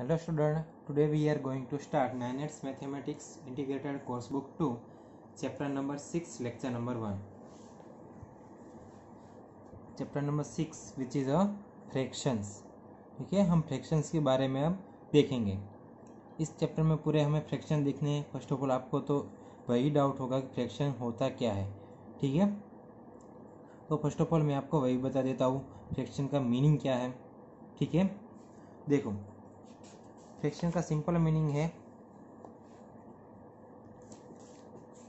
hello student today we are going to start nine eights mathematics integrated course book two chapter number six lecture number one chapter number six which is a fractions ठीक है हम fractions के बारे में अब देखेंगे इस chapter में पूरे हमें फ्रैक्शन देखने हैं फर्स्ट ऑफ ऑल आपको तो वही डाउट होगा कि फ्रैक्शन होता क्या है ठीक है तो फर्स्ट ऑफ ऑल मैं आपको वही बता देता हूँ फ्रैक्शन का मीनिंग क्या है ठीक है देखो फ्रिक्शन का सिंपल मीनिंग है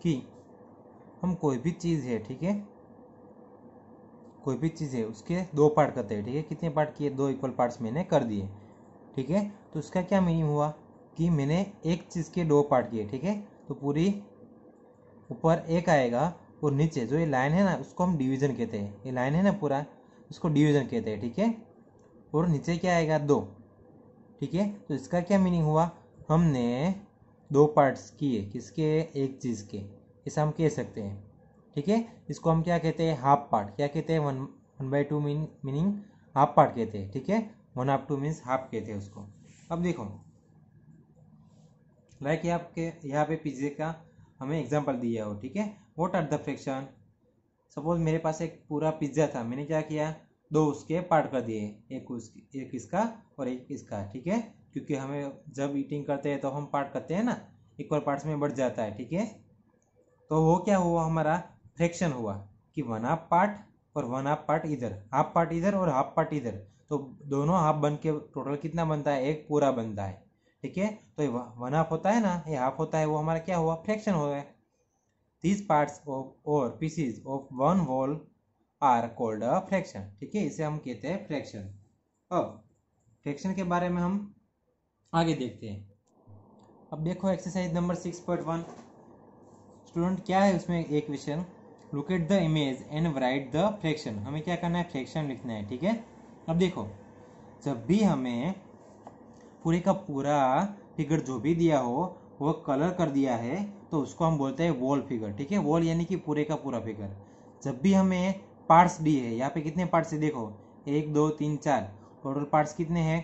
कि हम कोई भी चीज़ है ठीक है कोई भी चीज़ है उसके दो पार्ट करते हैं ठीक है कितने पार्ट किए दो इक्वल पार्ट्स मैंने कर दिए ठीक है तो उसका क्या मीनिंग हुआ कि मैंने एक चीज़ के दो पार्ट किए ठीक है तो पूरी ऊपर एक आएगा और नीचे जो ये लाइन है ना उसको हम डिवीज़न कहते हैं ये लाइन है ना पूरा उसको डिवीज़न कहते हैं ठीक है और नीचे क्या आएगा दो ठीक है तो इसका क्या मीनिंग हुआ हमने दो पार्ट्स किए किसके एक चीज़ के ऐसा हम कह सकते हैं ठीक है इसको हम क्या कहते हैं हाफ पार्ट क्या कहते हैं one one by two mean meaning half part कहते हैं ठीक है one half two means half कहते हैं उसको अब देखो लाइक यहाँ के यहाँ पे पिज्जे का हमें एग्जाम्पल दिया हो ठीक है what are the fraction suppose मेरे पास एक पूरा पिज्ज़ा था मैंने क्या किया दो उसके पार्ट कर दिए एक उस एक इसका और एक इसका ठीक है क्योंकि हमें जब ईटिंग करते हैं तो हम पार्ट करते हैं ना इक्वल पार्ट्स में बढ़ जाता है ठीक है तो वो क्या हुआ हमारा फ्रैक्शन हुआ कि वन हाफ पार्ट और वन हाफ पार्ट इधर हाफ पार्ट इधर और हाफ पार्ट इधर तो दोनों हाफ बन के टोटल कितना बनता है एक पूरा बनता है ठीक है तो वन हाफ होता है ना ये हाफ होता है वो हमारा क्या हुआ फ्रैक्शन हो गया these पार्ट्स ऑफ और pieces of one whole are called fraction ठीक है इसे हम कहते हैं फ्रैक्शन अब फ्रैक्शन के बारे में हम आगे देखते हैं अब देखो exercise number six point one student क्या है उसमें एक question look at the image and write the fraction हमें क्या करना है फ्रैक्शन लिखना है ठीक है अब देखो जब भी हमें पूरे का पूरा फिगर जो भी दिया हो वो कलर कर दिया है तो उसको हम बोलते हैं वॉल फिगर ठीक है वॉल यानी कि पूरे का पूरा फिगर जब भी हमें पार्ट्स भी है यहाँ पे कितने पार्ट्स है देखो एक दो तीन चार टोटल पार्ट्स कितने हैं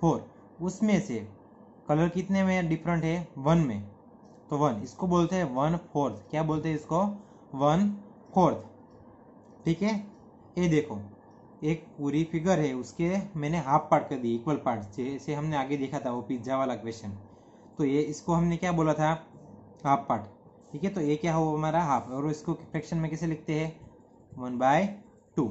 फोर उसमें से कलर कितने में डिफरेंट है वन में तो वन इसको बोलते हैं वन फोर्थ क्या बोलते हैं इसको वन फोर्थ ठीक है ये देखो एक पूरी फिगर है उसके मैंने हाफ पार्ट कर दी इक्वल पार्ट जैसे हमने आगे देखा था वो पिज्जा वाला क्वेश्चन तो ये इसको हमने क्या बोला था हाफ पार्ट ठीक है तो ये क्या हो हमारा हाफ और इसको फ्रैक्शन में कैसे लिखते हैं वन बाय टू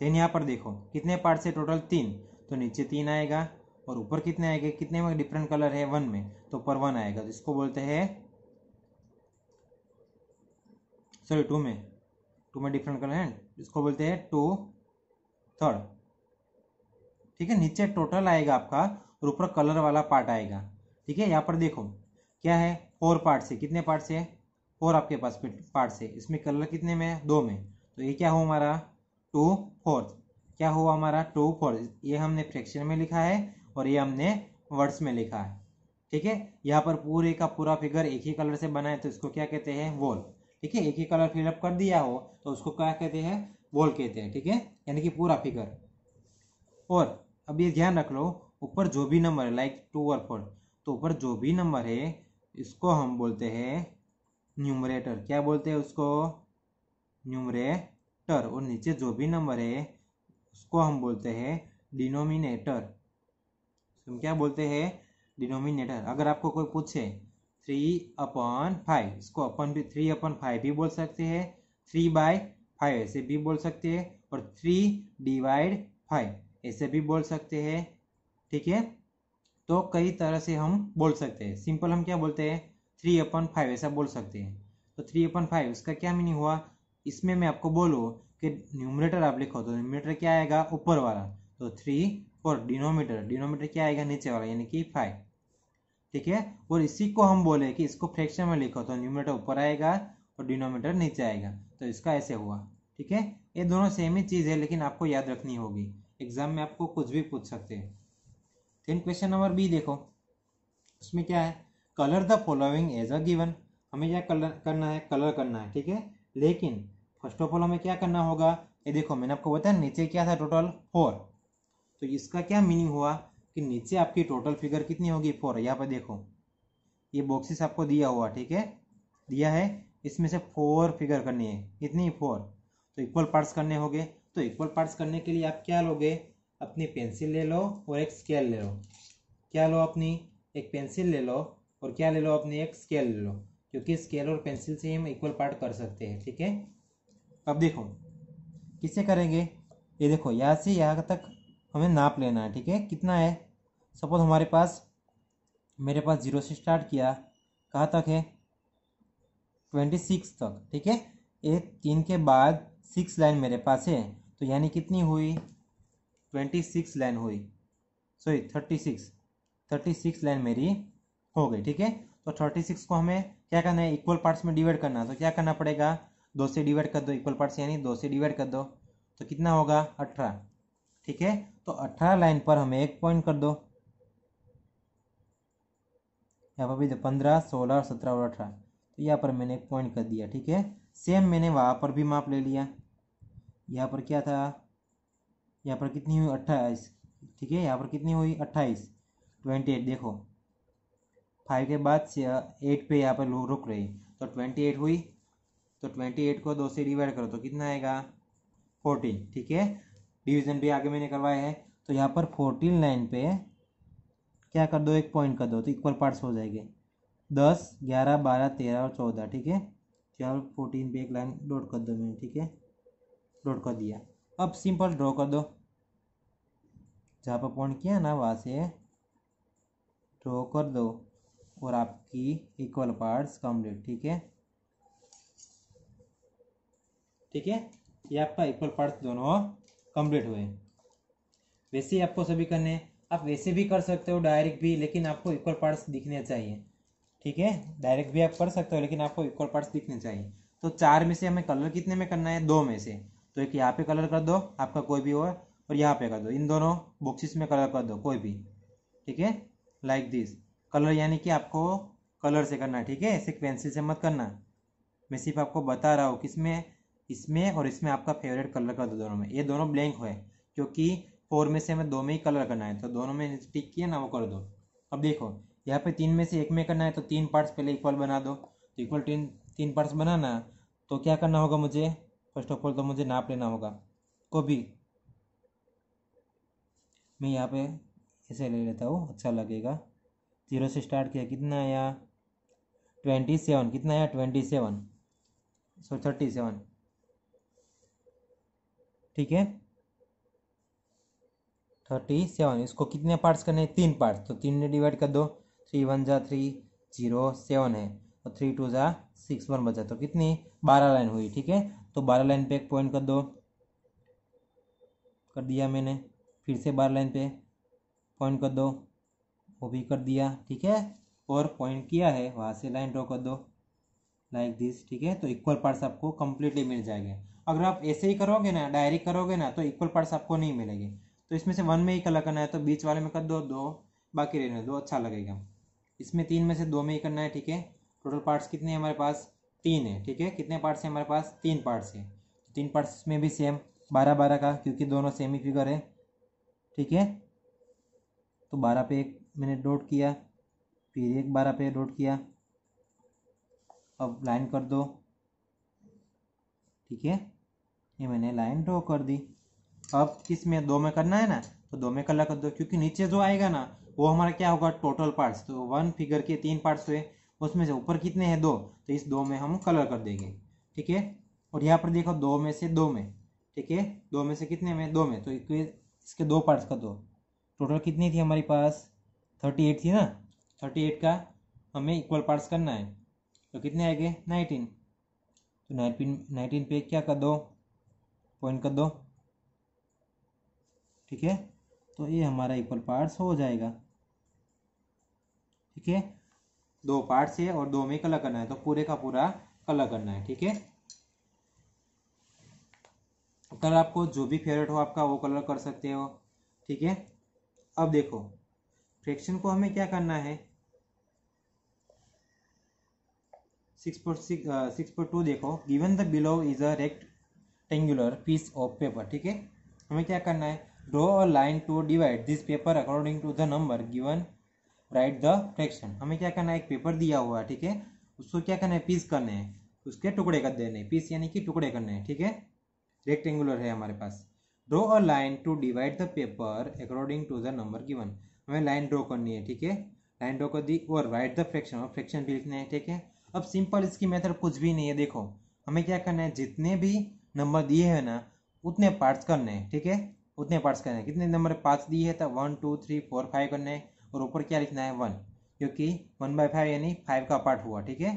देन यहाँ पर देखो कितने पार्ट से टोटल तीन तो नीचे तीन आएगा और ऊपर कितने आएंगे कितने में डिफरेंट कलर है वन में तो ऊपर वन आएगा तो इसको बोलते हैं सॉरी टू में टू में डिफरेंट कलर है इसको बोलते हैं टू थर्ड ठीक है नीचे टोटल आएगा आपका और ऊपर कलर वाला पार्ट आएगा ठीक है यहाँ पर देखो क्या है फोर पार्ट से कितने पार्ट से फोर आपके पास पार्ट से इसमें कलर कितने में है दो में तो ये क्या हो हमारा टू फोर्थ क्या हुआ हमारा टू फोर्थ ये हमने फ्रैक्शन में लिखा है और ये हमने वर्ड्स में लिखा है ठीक है यहाँ पर पूरे का पूरा फिगर एक ही कलर से बना है तो इसको क्या कहते हैं वॉल ठीक है एक ही कलर फिलअप कर दिया हो तो उसको क्या कहते हैं वॉल कहते हैं ठीक है यानी कि पूरा फिगर और अब ये ध्यान रख लो ऊपर जो भी नंबर है लाइक टू और फोर तो ऊपर जो भी नंबर है इसको हम बोलते हैं न्यूमरेटर क्या बोलते हैं उसको न्यूमरेटर और नीचे जो भी नंबर है उसको हम बोलते हैं डिनोमिनेटर तो हम क्या बोलते हैं डिनोमिनेटर अगर आपको कोई पूछे थ्री अपॉन फाइव इसको अपन भी थ्री अपन फाइव भी बोल सकते हैं थ्री बाय फाइव ऐसे भी बोल सकते हैं और थ्री डिवाइड फाइव ऐसे भी बोल सकते हैं ठीक है तो कई तरह से हम बोल सकते हैं सिंपल हम क्या बोलते हैं थ्री अपन फाइव ऐसा बोल सकते हैं तो थ्री अपन फाइव उसका क्या मीनिंग हुआ इसमें मैं आपको बोलूँ कि न्यूमरेटर आप लिखो तो न्यूमरेटर क्या आएगा ऊपर वाला तो थ्री और डिनोमीटर डिनोमीटर क्या आएगा नीचे वाला यानी कि फाइव ठीक है और इसी को हम बोले कि इसको फ्रैक्शन में लिखो तो न्यूमरेटर ऊपर आएगा और डिनोमीटर नीचे आएगा तो इसका ऐसे हुआ ठीक है ये दोनों सेम ही चीज़ है लेकिन आपको याद रखनी होगी एग्जाम में आपको कुछ भी पूछ सकते हैं देन क्वेश्चन नंबर बी देखो उसमें क्या है colour the following as a given हमें क्या कलर करना है कलर करना है ठीक है लेकिन फर्स्ट ऑफ ऑल हमें क्या करना होगा ये देखो मैंने आपको बताया नीचे क्या था टोटल फोर तो इसका क्या मीनिंग हुआ कि नीचे आपकी टोटल फिगर कितनी होगी फोर यहाँ पर देखो ये बॉक्सेस आपको दिया हुआ ठीक है दिया है इसमें से फोर फिगर करनी है कितनी फोर तो इक्वल पार्ट्स करने होंगे तो इक्वल पार्ट्स करने के लिए आप क्या लोगे अपनी पेंसिल ले लो और एक स्केल ले लो क्या लो अपनी एक पेंसिल ले लो और क्या ले लो अपनी एक स्केल ले लो क्योंकि स्केल और पेंसिल से हम इक्वल पार्ट कर सकते हैं ठीक है अब देखो किसे करेंगे ये देखो यहाँ से यहाँ तक हमें नाप लेना है ठीक है कितना है सपोज हमारे पास मेरे पास जीरो से स्टार्ट किया कहाँ तक है ट्वेंटी सिक्स तक ठीक है ये तीन के बाद सिक्स लाइन मेरे पास है तो यानी कितनी हुई ट्वेंटी सिक्स लाइन हुई sorry thirty six thirty six line मेरी हो गई ठीक है तो थर्टी सिक्स को हमें क्या करना है इक्वल पार्ट्स में डिवाइड करना है तो क्या करना पड़ेगा दो से डिवाइड कर दो इक्वल पार्ट से यानी दो से डिवाइड कर दो तो कितना होगा अठारह ठीक है तो अठारह लाइन पर हमें एक पॉइंट कर दो यहाँ पर भी पंद्रह सोलह और सत्रह और अठारह तो यहाँ पर मैंने एक पॉइंट कर दिया ठीक है सेम मैंने वहाँ पर भी माप ले लिया यहाँ पर क्या था यहाँ पर कितनी हुई अट्ठाईस ठीक है यहाँ पर कितनी हुई अट्ठाईस ट्वेंटी एट देखो फाइव के बाद से एट पे यहाँ पर रुक रही तो ट्वेंटी एट हुई तो ट्वेंटी एट को दो से डिवाइड करो तो कितना आएगा फोर्टीन ठीक है डिवीजन भी आगे मैंने करवाया है तो यहाँ पर फोर्टीन लाइन पे क्या कर दो एक पॉइंट कर दो तो इक्वल पार्ट्स हो जाएंगे दस ग्यारह बारह तेरह और चौदह ठीक है चार तो फोर्टीन पे एक लाइन डॉट कर दो मैंने ठीक है डॉट कर दिया अब सिंपल ड्रॉ कर दो जहाँ पर पॉइंट किया ना वहाँ से ड्रॉ कर दो और आपकी इक्वल पार्ट्स कंप्लीट ठीक है ठीक है ये आपका इक्वल पार्ट्स दोनों कंप्लीट हुए वैसे ही आपको सभी करने हैं आप वैसे भी कर सकते हो डायरेक्ट भी लेकिन आपको इक्वल पार्ट्स दिखने चाहिए ठीक है डायरेक्ट भी आप कर सकते हो लेकिन आपको इक्वल पार्ट्स दिखने चाहिए तो चार में से हमें कलर कितने में करना है दो में से तो एक यहाँ पे कलर कर दो आपका कोई भी हो और यहाँ पे कर दो इन दोनों बॉक्सिस में कलर कर दो कोई भी ठीक है लाइक दिस कलर यानी कि आपको कलर से करना ठीक है सिर्फ पेंसिल से मत करना मैं सिर्फ आपको बता रहा हूँ किसमें इसमें और इसमें आपका फेवरेट कलर कर दो दोनों में ये दोनों ब्लैंक हुए क्योंकि फोर में से हमें दो में ही कलर करना है तो दोनों में टिक किया ना वो कर दो अब देखो यहाँ पे तीन में से एक में करना है तो तीन पार्ट्स पहले इक्वल बना दो तो इक्वल तीन तीन पार्ट्स बनाना तो क्या करना होगा मुझे फर्स्ट ऑफ ऑल तो मुझे नाप लेना होगा को भी मैं यहाँ पे इसे ले लेता हूँ अच्छा लगेगा जीरो से स्टार्ट किया कितना आया ट्वेंटी सेवन कितना आया twenty seven so thirty seven ठीक है थर्टी सेवन इसको कितने पार्ट्स करने हैं तीन पार्ट्स तो तीन ने डिवाइड कर दो थ्री वन जा थ्री जीरो सेवन है और थ्री टू जा सिक्स वन बचा तो कितनी बारह लाइन हुई ठीक है तो बारह लाइन पे एक पॉइंट कर दो कर दिया मैंने फिर से बारह लाइन पे पॉइंट कर दो वो भी कर दिया ठीक है और पॉइंट किया है वहाँ से लाइन ड्रॉ कर दो लाइक दिस ठीक है तो इक्वल पार्ट्स आपको कंप्लीटली मिल जाएंगे अगर आप ऐसे ही करोगे ना डायरेक्ट करोगे ना तो इक्वल पार्ट्स आपको नहीं मिलेंगे तो इसमें से वन में ही कलर करना है तो बीच वाले में कर दो दो बाकी रहने दो अच्छा लगेगा इसमें तीन में से दो में ही करना है ठीक है टोटल पार्ट्स कितने हमारे पास तीन है ठीक है कितने पार्ट्स हैं हमारे पास तीन पार्ट्स है तो तीन पार्ट्स में भी सेम बारह बारह का क्योंकि दोनों सेम ही फिगर है ठीक है तो बारह पे एक मैंने डॉट किया फिर एक बारह पे डॉट किया अब लाइन कर दो ठीक है ये मैंने लाइन ड्रॉ कर दी अब इसमें दो में करना है ना तो दो में कलर कर दो क्योंकि नीचे जो आएगा ना वो हमारा क्या होगा टोटल पार्ट्स तो वन फिगर के तीन पार्ट्स हुए उसमें से ऊपर कितने हैं दो तो इस दो में हम कलर कर देंगे ठीक है और यहाँ पर देखो दो में से दो में ठीक है दो में से कितने में दो में तो इसके दो पार्ट्स का दो टोटल कितनी थी हमारे पास थर्टी एट थी ना थर्टी एट का हमें इक्वल पार्ट्स करना है तो कितने आएंगे नाइनटीन तो नाइनटीन नाइनटीन पे क्या कर दो पॉइंट कर दो ठीक है तो ये हमारा इक्वल पार्ट्स हो जाएगा ठीक है दो पार्ट्स है और दो में कलर करना है तो पूरे का पूरा कलर करना है ठीक है कलर आपको जो भी फेवरेट हो आपका वो कलर कर सकते हो ठीक है अब देखो फ्रैक्शन को हमें क्या करना है six point six point two देखो given the below is a rect rectangular piece of paper ठीक है हमें क्या करना है draw a line to divide this paper according to the number given write the fraction हमें क्या करना है एक पेपर दिया हुआ है ठीक है उसको क्या करना है पीस करने हैं उसके टुकड़े कर देने पीस यानी कि टुकड़े करने हैं ठीक है रेक्टेंगुलर है हमारे पास draw a line to divide the paper according to the number given हमें लाइन ड्रॉ करनी है ठीक है लाइन ड्रॉ कर दी और राइट द फ्रैक्शन और फ्रैक्शन भी लिखने हैं ठीक है अब सिंपल इसकी मेथड कुछ भी नहीं है देखो हमें क्या करना है जितने भी नंबर दिए हैं ना उतने पार्ट्स करने हैं ठीक है उतने पार्ट्स करने हैं कितने नंबर पार्ट्स दिए हैं तो one two three four five करने हैं और ऊपर क्या लिखना है वन क्योंकि वन बाय फाइव यानी फाइव का पार्ट हुआ ठीक है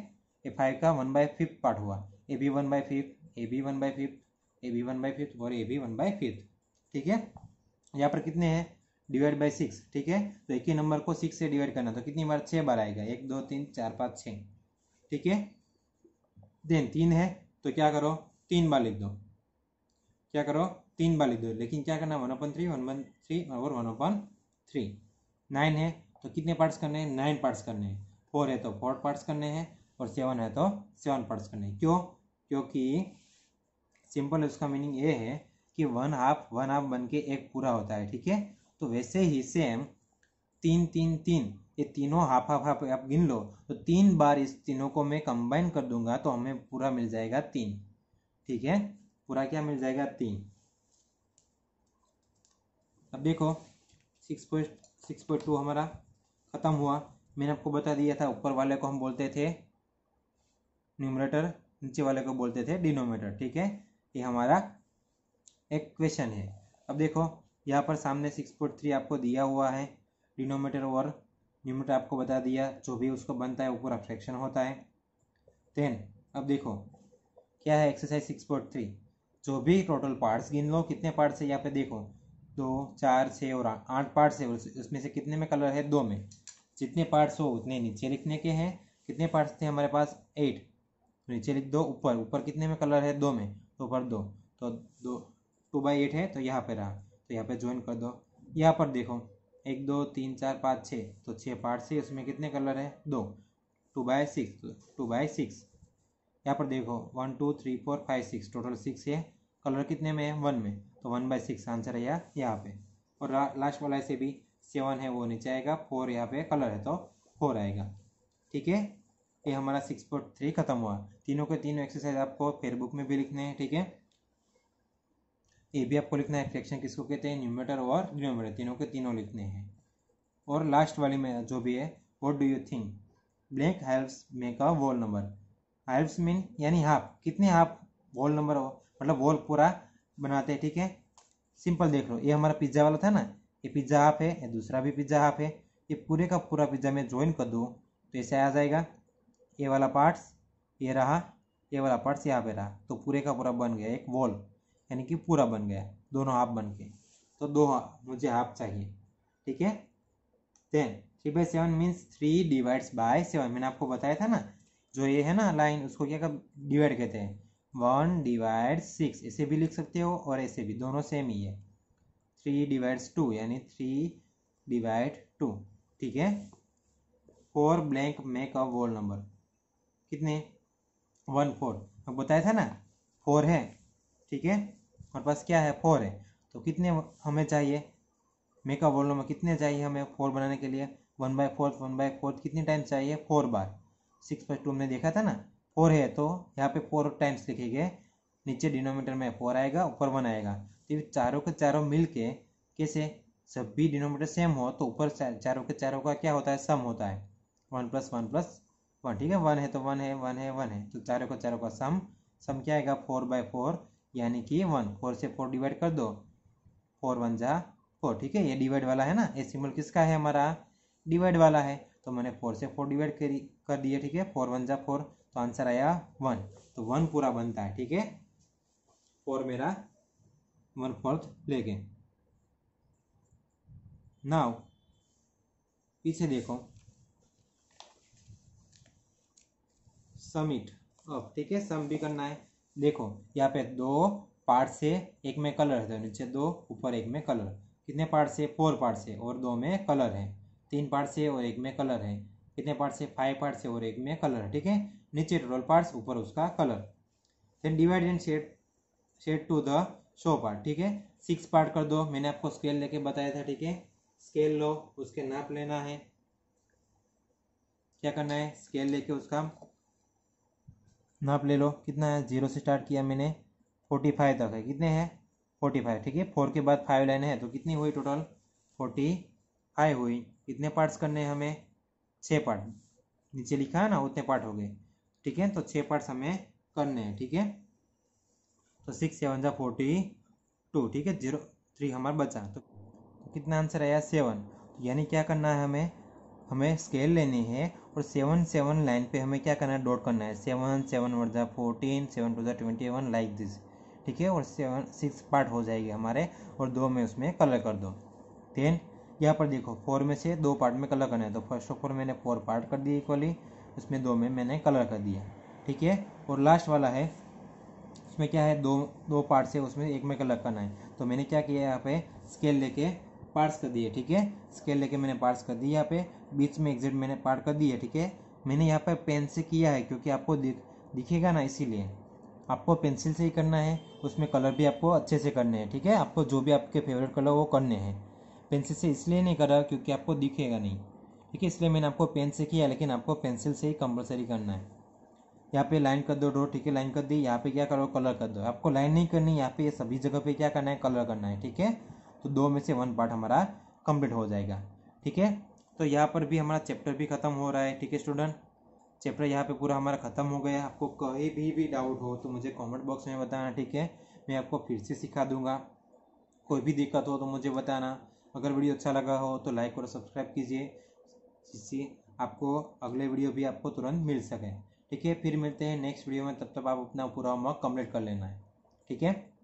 ये फाइव का वन बाय फिफ्थ पार्ट हुआ A B one by fifth A B one by fifth A B one by fifth और A B one by fifth ठीक है यहाँ पर कितने हैं डिवाइड बाई सिक्स ठीक है तो एक ही नंबर को सिक्स से डिवाइड करना तो कितनी बार छः बार आएगा एक दो तीन चार पाँच छः ठीक है देन तीन है तो क्या करो तीन बार लिख दो क्या करो तीन बार लिख दो लेकिन क्या करना one upon three one one three और वन अपन थ्री नाइन है तो कितने पार्ट्स करने हैं नाइन पार्ट्स करने हैं फोर है तो फोर पार्ट्स करने हैं और सेवन है तो सेवन पार्ट्स करने हैं क्यों क्योंकि सिंपल उसका मीनिंग ये है कि वन हाफ वन हाफ बन के एक पूरा होता है ठीक है तो वैसे ही सेम तीन तीन तीन ये तीनों हाफ हाफ हाफ आप गिन लो तो तीन बार इस तीनों को मैं कंबाइन कर दूंगा तो हमें पूरा मिल जाएगा तीन ठीक है पूरा क्या मिल जाएगा तीन अब देखो six point six point two हमारा ख़त्म हुआ मैंने आपको बता दिया था ऊपर वाले को हम बोलते थे न्यूमरेटर नीचे वाले को बोलते थे डिनोमेटर ठीक है ये हमारा एक क्वेश्चन है अब देखो यहाँ पर सामने सिक्स पॉइंट थ्री आपको दिया हुआ है डिनोमेटर और न्यूमरेटर आपको बता दिया जो भी उसको बनता है ऊपर फ्रैक्शन होता है देन अब देखो क्या है एक्सरसाइज सिक्स पॉइंट थ्री जो भी टोटल पार्ट्स गिन लो कितने पार्ट्स है यहाँ पे देखो दो चार छः और आठ पार्ट्स है उसमें से कितने में कलर है दो में जितने पार्ट्स हो उतने नीचे लिखने के हैं कितने पार्ट्स थे हमारे पास एट तो नीचे लिख दो ऊपर ऊपर कितने में कलर है दो में तो ऊपर दो तो दो टू बाई एट है तो यहाँ पे रहा तो यहाँ पे ज्वाइन कर दो यहाँ पर देखो एक दो तीन चार पाँच छः तो छः पार्ट्स है उसमें कितने कलर है दो two by six two by six यहाँ पर देखो one two three four five six total six है कलर कितने में है वन में तो वन बाई सिक्स आंसर है यार यहाँ पे और लास्ट वाला ऐसे भी सेवन है वो नीचे आएगा फोर यहाँ पे कलर है तो फोर आएगा ठीक है ये हमारा सिक्स पॉइंट थ्री खत्म हुआ तीनों के तीनों एक्सरसाइज आपको फेयर बुक में भी लिखने हैं ठीक है ये भी आपको लिखना है फ्रैक्शन किसको कहते हैं न्यूमेटर और डिनोमीटर तीनों के तीनों लिखने हैं और लास्ट वाली में जो भी है what do you think blank helps make a whole number halves mean यानी हाफ कितने हाफ वॉल नंबर मतलब वॉल पूरा बनाते हैं ठीक है सिंपल देख लो ये हमारा पिज्ज़ा वाला था ना ये पिज्ज़ा हाफ है ये दूसरा भी पिज्ज़ा हाफ है ये पूरे का पूरा पिज्ज़ा मैं ज्वाइन कर दूँ तो ऐसे आ जाएगा ये वाला पार्ट्स ये रहा ये वाला पार्ट्स यहाँ पे रहा तो पूरे का पूरा बन गया एक वॉल यानी कि पूरा बन गया दोनों हाफ बन के तो दो मुझे हाफ चाहिए ठीक है then three by seven means three divides by seven मैंने आपको बताया था ना जो ये है ना लाइन उसको क्या कर डिवाइड कहते हैं वन डिवाइड सिक्स ऐसे भी लिख सकते हो और ऐसे भी दोनों सेम ही है थ्री डिवाइड्स टू यानी थ्री डिवाइड टू ठीक है four blank make a whole number कितने वन फोर अब बताया था ना फोर है ठीक है और पास क्या है फोर है तो कितने हमें चाहिए मेक अ नंबर कितने चाहिए हमें फोर बनाने के लिए one by fourth one by fourth कितने टाइम चाहिए फोर बार सिक्स प्लस टू हमने देखा था ना फोर है तो यहाँ पे फोर टाइम्स लिखेंगे नीचे डिनोमीटर में फोर आएगा ऊपर वन आएगा तो ये चारों के चारों मिल के कैसे सभी डिनोमीटर सेम हो तो ऊपर चारों के चारों का क्या होता है सम होता है one plus one plus one ठीक है वन है तो वन है वन है वन है तो चारों के चारों का सम सम क्या आएगा फोर बाय फोर यानी कि वन फोर से फोर डिवाइड कर दो फोर वन जा फोर ठीक है ये डिवाइड वाला है ना ये सिम्बल किसका है हमारा डिवाइड वाला है तो मैंने फोर से फोर डिवाइड कर दिया ठीक है फोर वन जा फोर तो आंसर आया वन तो वन पूरा बनता है ठीक है फोर मेरा वन फोर्थ ले गए नाउ पीछे देखो समिट अब ठीक है सम भी करना है देखो यहाँ पे दो पार्ट से एक में कलर है तो नीचे दो ऊपर एक में कलर कितने पार्ट से फोर पार्ट से और दो में कलर है तीन पार्ट्स है और एक में कलर है कितने पार्ट्स है फाइव पार्ट्स है और एक में कलर है ठीक है नीचे टोटल पार्ट्स ऊपर उसका colour then divide and shade shade to the show part ठीक है सिक्स पार्ट कर दो मैंने आपको स्केल लेके बताया था ठीक है स्केल लो उसके नाप लेना है क्या करना है स्केल लेके उसका नाप ले लो कितना है जीरो से स्टार्ट किया मैंने फोर्टी फाइव तक है कितने हैं फोर्टी फाइव ठीक है फोर के बाद फाइव लाइन है तो कितनी हुई टोटल फोर्टी हाई हुई कितने पार्ट्स करने हैं हमें छः पार्ट नीचे लिखा है ना उतने पार्ट हो गए ठीक है तो छः पार्ट्स हमें करने हैं ठीक है तो सिक्स सेवन ज़ा फोर्टी टू ठीक है जीरो थ्री हमारा बचा तो कितना आंसर आया सेवन तो यानी क्या करना है हमें हमें स्केल लेनी है और सेवन सेवन लाइन पे हमें क्या करना है डॉट करना है seven seven one fourteen seven two ज़ा ट्वेंटी वन लाइक दिस ठीक है और सेवन सिक्स पार्ट हो जाएगी हमारे और दो में उसमें कलर कर दो देन यहाँ पर देखो फोर में से दो पार्ट में कलर करना है तो फर्स्ट ऑफ ऑल मैंने फोर पार्ट कर दिए इक्वली उसमें दो में मैंने कलर कर दिया ठीक है और लास्ट वाला है उसमें क्या है दो दो पार्ट से उसमें एक में कलर करना है तो मैंने क्या किया यहाँ पे स्केल लेके पार्ट्स कर दिए ठीक है स्केल लेके मैंने पार्ट्स कर दिए यहाँ पे बीच में एग्जिट मैंने पार्ट कर दिए ठीक है मैंने यहाँ पर पेन से किया है क्योंकि आपको दिख दिखेगा ना इसीलिए आपको पेंसिल से ही करना है उसमें कलर भी आपको अच्छे से करने हैं ठीक है आपको जो भी आपके फेवरेट कलर वो करने हैं पेंसिल से इसलिए नहीं कर रहा क्योंकि आपको दिखेगा नहीं ठीक है इसलिए मैंने आपको पेन से किया लेकिन आपको पेंसिल से ही कंपलसरी करना है यहाँ पे लाइन कर दो ड्रो ठीक है लाइन कर दी यहाँ पे क्या करो कलर कर दो आपको लाइन नहीं करनी यहाँ पे सभी जगह पे क्या करना है कलर करना है ठीक है तो दो में से वन पार्ट हमारा कंप्लीट हो जाएगा ठीक है तो यहाँ पर भी हमारा चैप्टर भी ख़त्म हो रहा है ठीक है स्टूडेंट चैप्टर यहाँ पे पूरा हमारा ख़त्म हो गया आपको कहीं भी भी डाउट हो तो मुझे कॉमेंट बॉक्स में बताना ठीक है मैं आपको फिर से सिखा दूंगा कोई भी दिक्कत हो तो मुझे बताना अगर वीडियो अच्छा लगा हो तो लाइक और सब्सक्राइब कीजिए जिससे आपको अगले वीडियो भी आपको तुरंत मिल सके ठीक है फिर मिलते हैं नेक्स्ट वीडियो में तब तक आप अपना पूरा होमवर्क कम्प्लीट कर लेना है ठीक है